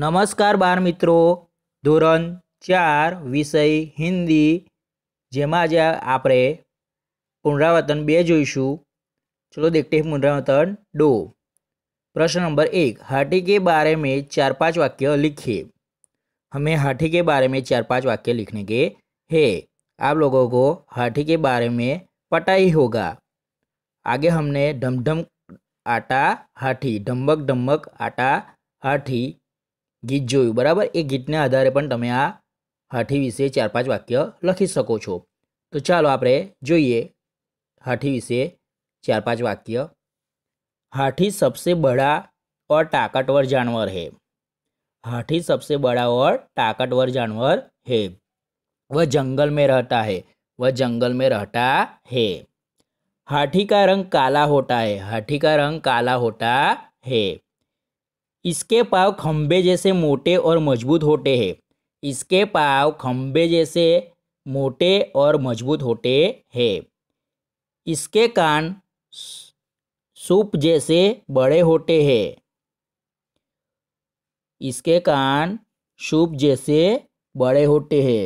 नमस्कार बार मित्रों धोरण चार विषय हिंदी जेमा आज आप पुनरावर्तन बे જોઈશું चलो देखते हैं पुनरावर्तन दो प्रश्न नंबर एक हाथी के बारे में चार पांच वाक्य लिखिए हमें हाथी के बारे में चार पांच वाक्य लिखने के है आप लोगों को हाथी के बारे में पता ही होगा आगे हमने ढमढम आटा हाथी ढमक ढमक आटा हाथी गीत जो बराबर એ गीत ने आधार તમે આ હાથી વિશે ચાર પાંચ વાક્ય લખી શકો છો तो चलो आप જોઈએ हाथी विषे चार पांच वक्य हाथी सबसे बड़ा और ताकतवर जानवर है हाथी सबसे बड़ा और ताकतवर जानवर है वह जंगल में रहता है वह जंगल में रहता है हाथी का रंग काला होता है हाथी का रंग काला होता है इसके पाव खम्बे जैसे मोटे और मजबूत होते हैं इसके पाव खम्बे जैसे मोटे और मजबूत होते हैं इसके कान सूप जैसे बड़े होते हैं इसके कान सूप जैसे बड़े होते हैं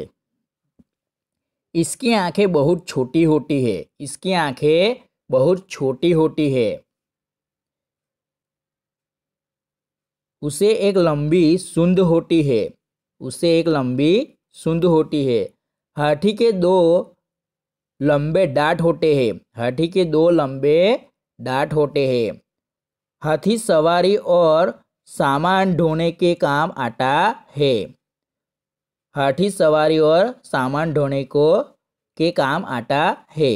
इसकी आंखें बहुत छोटी होती है इसकी आंखें बहुत छोटी होती है उसे एक लंबी सुंद होती है उसे एक लंबी सुंद होती है हाथी के दो लंबे डाट होते हैं हाथी के दो लंबे डाट होते हैं हाथी सवारी और सामान ढोने के काम आता है हाथी सवारी और सामान ढोने को के काम आता है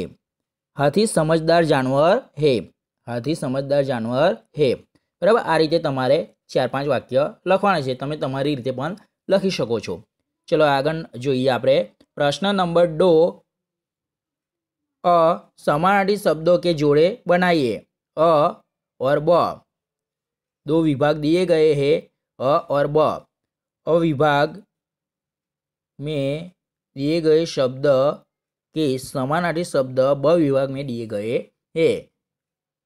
हाथी समझदार जानवर है हाथी समझदार जानवर है बराबर आ रीते ચાર પાંચ વાક્ય લખવાના છે તમે તમારી રીતે પણ લખી શકો છો ચલો આગળ જોઈએ આપણે પ્રશ્ન નંબર ડો અ સમાનાર્થી શબ્દો કે જોડે બનાવીએ અ ઓર બ દો વિભાગ દીએ ગયે હે અ ઓર બ અ વિભાગ મેં દીએ ગયે શબ્દ કે समानार्थी શબ્દ બ વિભાગ મેં દીએ ગયે હે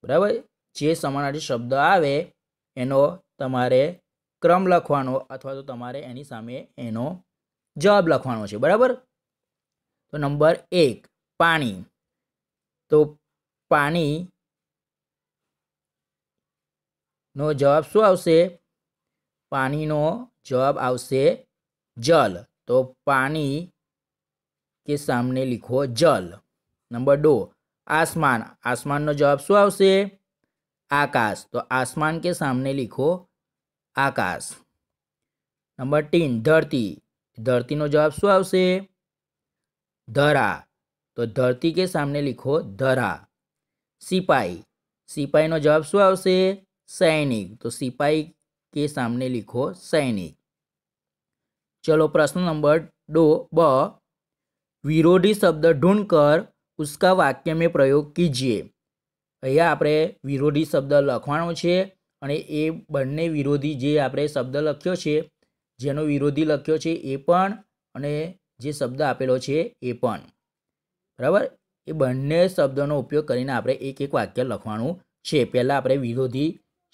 બરાબર જે સમાનાર્થી શબ્દ આવે એનો તમારે ક્રમ લખવાનો અથવા તો તમારે એની સામે એનો જવાબ લખવાનો છે બરાબર તો નંબર એક પાણી તો પાણીનો જવાબ શું આવશે પાણીનો જવાબ આવશે જલ તો પાણી કે સામને લીખો જલ નંબર ડો આસમાન આસમાનનો જવાબ શું આવશે आकाश तो आसमान के सामने लिखो आकाश नंबर तीन धरती धरती नो जवाब शू धरा तो धरती के सामने लिखो धरा सिपाही सिपाही नो जवाब शू सैनिक तो सिपाही के सामने लिखो सैनिक चलो प्रश्न नंबर दो ब विरोधी शब्द ढूंढकर उसका वाक्य में प्रयोग कीजिए અહીંયા આપણે વિરોધી શબ્દ લખવાનો છે અને એ બંને વિરોધી જે આપણે શબ્દ લખ્યો છે જેનો વિરોધી લખ્યો છે એ પણ અને જે શબ્દ આપેલો છે એ પણ બરાબર એ બંને શબ્દનો ઉપયોગ કરીને આપણે એક એક વાક્ય લખવાનું છે પહેલાં આપણે વિરોધી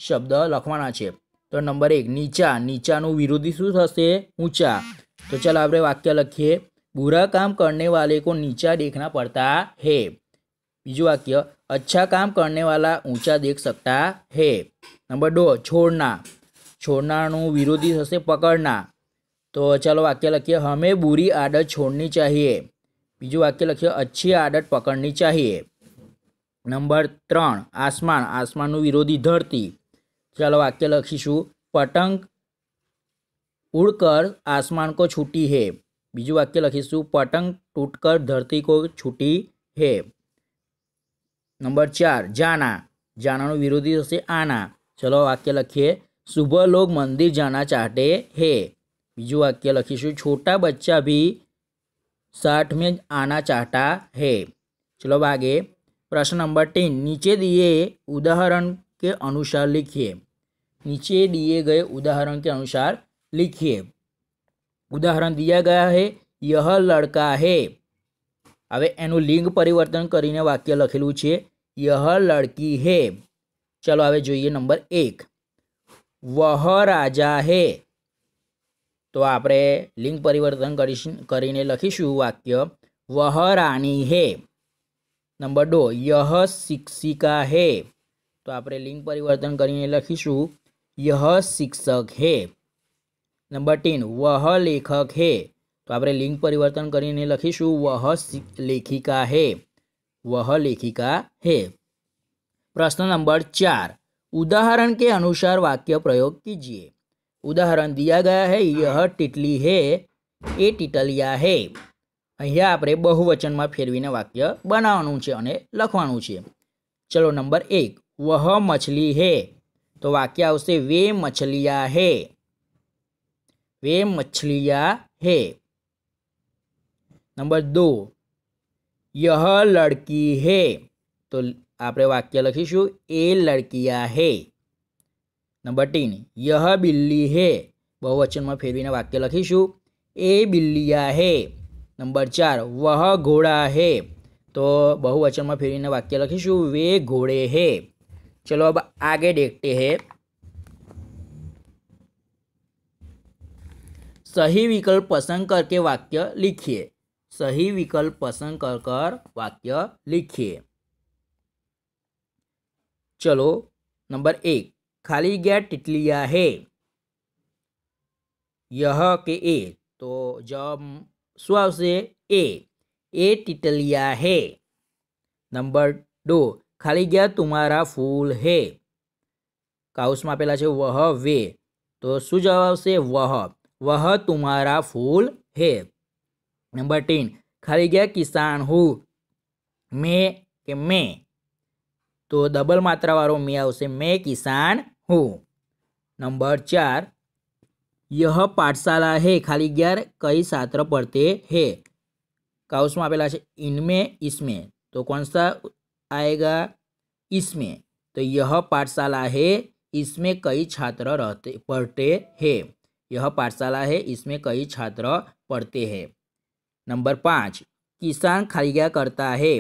શબ્દ લખવાના છે તો નંબર એક નીચા નીચાનું વિરોધી શું થશે ઊંચા તો ચાલો આપણે વાક્ય લખીએ બુરા કામ કરને વાલે કો નીચા દેખના પડતા હે बीजू वाक्य अच्छा काम करने वाला ऊंचा देख सकता है नंबर दो छोड़ना छोड़ना विरोधी हे पकड़ना तो चलो वाक्य लखीए हमें बुरी आदत छोड़नी चाहिए बीजू वाक्य लखीए अच्छी आदत पकड़नी चाहिए नंबर त्र आसमान आसमान विरोधी धरती चलो वाक्य लखीशू पतंग उड़कर आसमान को छूटी है बीजू वाक्य लखीशू पतंग टूटकर धरती को छूटी है નંબર 4 જના જનાનો વિરોધી હશે આના ચલો વાક્ય લખીએ સુભો લોગ મંદિર જના ચાટે હે બીજું વાક્ય લખીશું છોટા બચ્ચા ભી સાઠ મેં આના ચાટા હે ચલો બ આગે પ્રશ્ન નંબર 13 નીચે دیے ઉદાહરણ કે અનુસાર લખીએ નીચે دیے ગયે ઉદાહરણ કે અનુસાર લખીએ ઉદાહરણ દિયા ગયા હે યહ લડકા હે હવે એનું લિંગ પરિવર્તન કરીને વાક્ય લખેલું છે यह लड़की है चलो आवे जो ये नंबर एक वह राजा है तो आप लिंग परिवर्तन कर लखीश वाक्य वह राणी है नंबर दो यह शिक्षिका है तो आप लिंग परिवर्तन कर लखीश यह शिक्षक है नंबर तीन वह लेखक है तो आप लिंग परिवर्तन कर लखीश वह लेखिका है वह लेखिका है प्रश्न नंबर चार उदाहरण के अनुसार वाक्य प्रयोग कीजिए उदाहरण दिया गया है यह टिटली है એ ટીટલિયા હે અહીંયા આપણે બહુવચનમાં ફેરવીને વાક્ય બનાવવાનું છે અને લખવાનું છે ચલો નંબર એક વહ મછલી હે તો વાક્ય આવશે વે મછલિયા હે વે મછલિયા હે નંબર દો યહ લડકી હે તો આપણે વાક્ય લખીશું એ લડકિયા હે નંબર ટીન યહ બિલ્લી હે બહુવચનમાં ફેરવીને વાક્ય લખીશું એ બિલ્લિયા હે નંબર ચાર વહ ઘોડા હે તો બહુવચનમાં ફેરવીને વાક્ય લખીશું वे घोड़े है चलो अब आगे देखते हैं सही विकल्प पसंद करके वाक्य लिखिए सही विकल्प पसंद कर कर वाक्य लिखिए चलो नंबर एक खाली गया टिटलिया है यह के ए तो जब स्व से ए ए टिटलिया है नंबर दो खाली गया तुम्हारा फूल है કાઉસમાં પેલા पेला है वह वे तो જવાબ से वह वह तुम्हारा फूल है नंबर टेन खाली गया किसान हु मैं के मैं तो डबल मात्रा वालों में उसे मैं किसान हूँ नंबर चार यह पाठशाला है खाली अगर कई छात्र पढ़ते है का उसमें आप इनमें इसमें तो कौन सा आएगा इसमें तो यह पाठशाला है इसमें कई छात्र रहते पढ़ते हैं यह पाठशाला है इसमें कई छात्र पढ़ते हैं નંબર પાંચ કિસાન ખરીદ્યા કરતા હે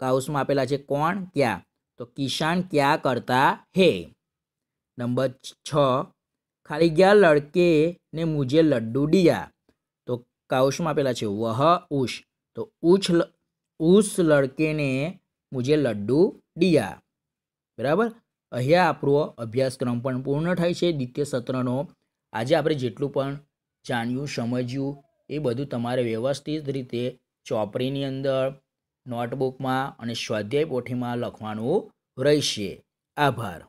કાઉસમાં આપેલા છે કોણ ક્યાં તો કિસાન ક્યાં કરતા હે નંબર છ ખાલી ગયા લડકે ને મુજે લડ્ડુ ડિયા તો કાઉસમાં આપેલા છે વહ ઉષ તો ઉછ ઉસ લડકે ને મુજે લડ્ડુ ડિયા બરાબર અહીંયા આપણો અભ્યાસક્રમ પણ પૂર્ણ થાય છે દ્વિતીય સત્રનો આજે આપણે જેટલું પણ જાણ્યું સમજ્યું એ બધું તમારે વ્યવસ્થિત રીતે ચોપડીની અંદર નોટબુકમાં અને સ્વાધ્યાય પોઠીમાં લખવાનું રહેશે આભાર